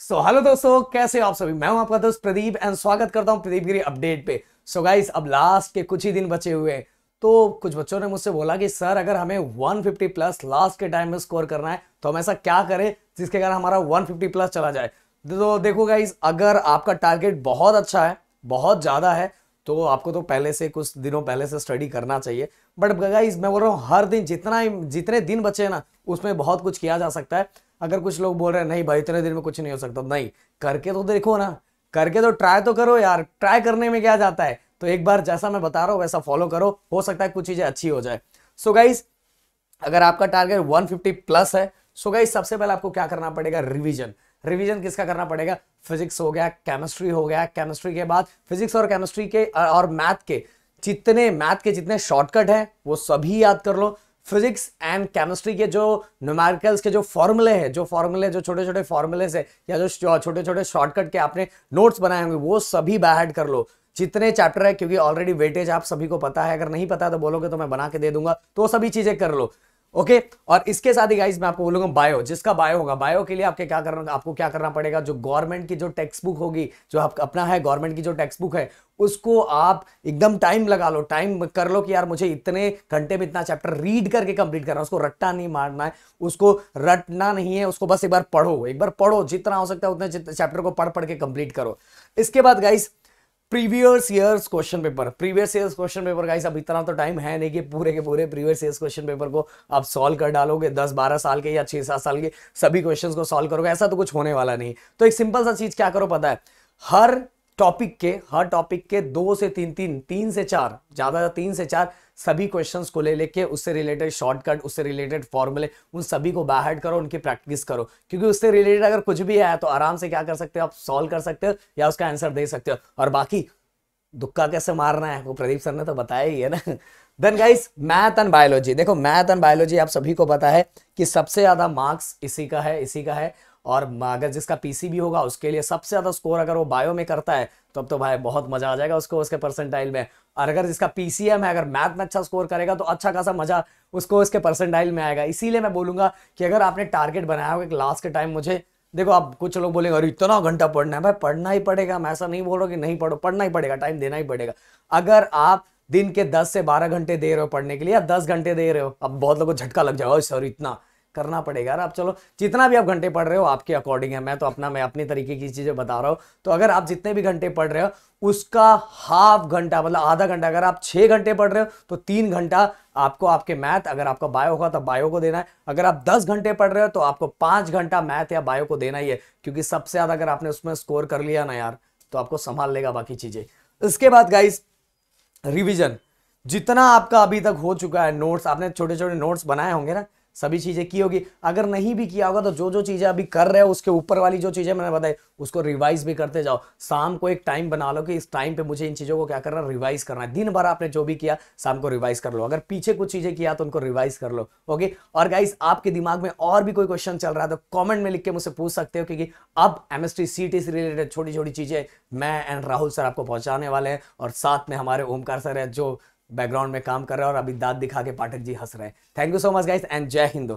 so hello दोस्तों कैसे आप सभी मैं हूं आपका दोस्त प्रदीप एंड स्वागत करता हूं प्रदीप गिरी अपडेट पे सो so, गाइस अब लास्ट के कुछ ही दिन बचे हुए हैं तो कुछ बच्चों ने मुझसे बोला कि सर अगर हमें 150 प्लस लास्ट के टाइम में स्कोर करना है तो हम ऐसा क्या करें जिसके कारण हमारा 150 प्लस चला जाए तो देखो गाइज अगर आपका टारगेट बहुत अच्छा है बहुत ज़्यादा है तो आपको तो पहले से कुछ दिनों पहले से स्टडी करना चाहिए बट गाइस मैं बोल रहा हूँ हर दिन जितना जितने दिन बचे हैं ना उसमें बहुत कुछ किया जा सकता है अगर कुछ लोग बोल रहे हैं नहीं भाई इतने दिन में कुछ नहीं हो सकता नहीं करके तो देखो ना करके तो ट्राई तो करो यार ट्राई करने में क्या जाता है तो एक बार जैसा मैं बता रहा हूँ वैसा फॉलो करो हो सकता है कुछ चीज़ें अच्छी हो जाए सो so गाइज अगर आपका टारगेट 150 प्लस है सो so गाइज सबसे पहले आपको क्या करना पड़ेगा रिवीजन रिवीजन किसका करना पड़ेगा फिजिक्स हो गया केमिस्ट्री हो गया केमिस्ट्री के बाद फिजिक्स और केमिस्ट्री के और मैथ के जितने मैथ के जितने शॉर्टकट हैं वो सभी याद कर लो फिजिक्स एंड केमिस्ट्री के जो न्यूमेरिकल्स के जो फॉर्मूले हैं जो फॉर्मूले जो छोटे छोटे फॉर्मूले से या जो छोटे छोटे शॉर्टकट के आपने नोट्स बनाए होंगे वो सभी बाहड कर लो जितने चैप्टर है क्योंकि ऑलरेडी वेटेज आप सभी को पता है अगर नहीं पता तो बोलोगे तो मैं बना के दे दूंगा तो सभी चीजें कर लो ओके और इसके साथ ही गाइस मैं आपको बोलूंगा बायो जिसका बायो होगा बायो के लिए आपके क्या करना आपको क्या करना पड़ेगा जो गवर्नमेंट की जो टेक्स्ट बुक होगी जो आप अपना है गवर्नमेंट की जो टेक्स्ट बुक है उसको आप एकदम टाइम लगा लो टाइम कर लो कि यार मुझे इतने घंटे में इतना चैप्टर रीड करके कंप्लीट करना है उसको रट्टा नहीं मारना है उसको रटना नहीं है उसको बस एक बार पढ़ो एक बार पढ़ो जितना हो सकता है उतने चैप्टर को पढ़ पढ़ के कंप्लीट करो इसके बाद guys previous years question paper previous years question paper का अब इतना तो टाइम है नहीं कि पूरे के पूरे प्रीवियस ईयर्स क्वेश्चन पेपर को आप सॉल्व कर डालोगे दस बारह साल के या छह सात साल के सभी क्वेश्चंस को सॉल्व करोगे ऐसा तो कुछ होने वाला नहीं तो एक सिंपल सा चीज क्या करो पता है हर टॉपिक के हर टॉपिक के दो से तीन तीन तीन से चार ज़्यादा तीन से चार सभी क्वेश्चंस को ले लेके उससे रिलेटेड शॉर्टकट उससे रिलेटेड फॉर्मूले उन सभी को बाहर करो उनकी प्रैक्टिस करो क्योंकि उससे रिलेटेड अगर कुछ भी आया तो आराम से क्या कर सकते हो आप सॉल्व कर सकते हो या उसका आंसर दे सकते हो और बाकी दुक्का कैसे मारना है वो प्रदीप सर ने तो बताया ही है ना then guys math and biology देखो मैथ एंड बायोलॉजी आप सभी को पता है कि सबसे ज्यादा मार्क्स इसी का है इसी का है और अगर जिसका भी होगा उसके लिए सबसे ज़्यादा स्कोर अगर वो बायो में करता है तो अब तो भाई बहुत मजा आ जाएगा उसको उसके परसेंटाइल में और अगर जिसका पीसीएम है अगर मैथ में अच्छा स्कोर करेगा तो अच्छा खासा मजा उसको उसके परसेंटाइल में आएगा इसीलिए मैं बोलूंगा कि अगर आपने टारगेट बनाया होगा लास्ट के टाइम मुझे देखो आप कुछ लोग बोलेंगे अरे इतना घंटा पढ़ना है भाई पढ़ना ही पड़ेगा मैं ऐसा नहीं बोल रहा कि नहीं पढ़ो पढ़ना ही पड़ेगा टाइम देना ही पड़ेगा अगर आप दिन के 10 से 12 घंटे दे रहे हो पढ़ने के लिए या 10 घंटे दे रहे हो अब बहुत लोगों को झटका लग जाएगा सर इतना करना पड़ेगा यार आप चलो जितना भी आप घंटे पढ़ रहे हो आपके अकॉर्डिंग है मैं तो अपना मैं अपनी तरीके की चीज़ें बता रहा हूँ तो अगर आप जितने भी घंटे पढ़ रहे हो उसका हाफ घंटा मतलब आधा घंटा अगर आप छः घंटे पढ़ रहे हो तो तीन घंटा आपको आपके मैथ अगर आपका बायो होगा तो बायो को देना है अगर आप दस घंटे पढ़ रहे हो तो आपको पाँच घंटा मैथ या बायो को देना ही है क्योंकि सबसे ज़्यादा अगर आपने उसमें स्कोर कर लिया ना यार तो आपको संभाल लेगा बाकी चीज़ें इसके बाद गाइस रिविजन जितना आपका अभी तक हो चुका है नोट्स आपने छोटे छोटे नोट्स बनाए होंगे ना सभी चीज़ें की होगी अगर नहीं भी किया होगा तो जो जो चीज़ें अभी कर रहे हो उसके ऊपर वाली जो चीज़ें मैंने बताई उसको रिवाइज भी करते जाओ शाम को एक टाइम बना लो कि इस टाइम पे मुझे इन चीज़ों को क्या करना रिवाइज करना है दिन भर आपने जो भी किया शाम को रिवाइज कर लो अगर पीछे कुछ चीज़ें किया तो उनको रिवाइज कर लो ओके और गाइज आपके दिमाग में और भी कोई क्वेश्चन चल रहा है तो कॉमेंट में लिख के मुझसे पूछ सकते हो क्योंकि अब एमएसटी सी टी से रिलेटेड छोटी छोटी चीज़ें मैं एंड राहुल सर आपको पहुंचाने वाले हैं और साथ में हमारे ओमकार सर है जो बैकग्राउंड में काम कर रहा है और अभी दांत दिखा के पाठक जी हंस रहे हैं thank you so much guys and जय हिंद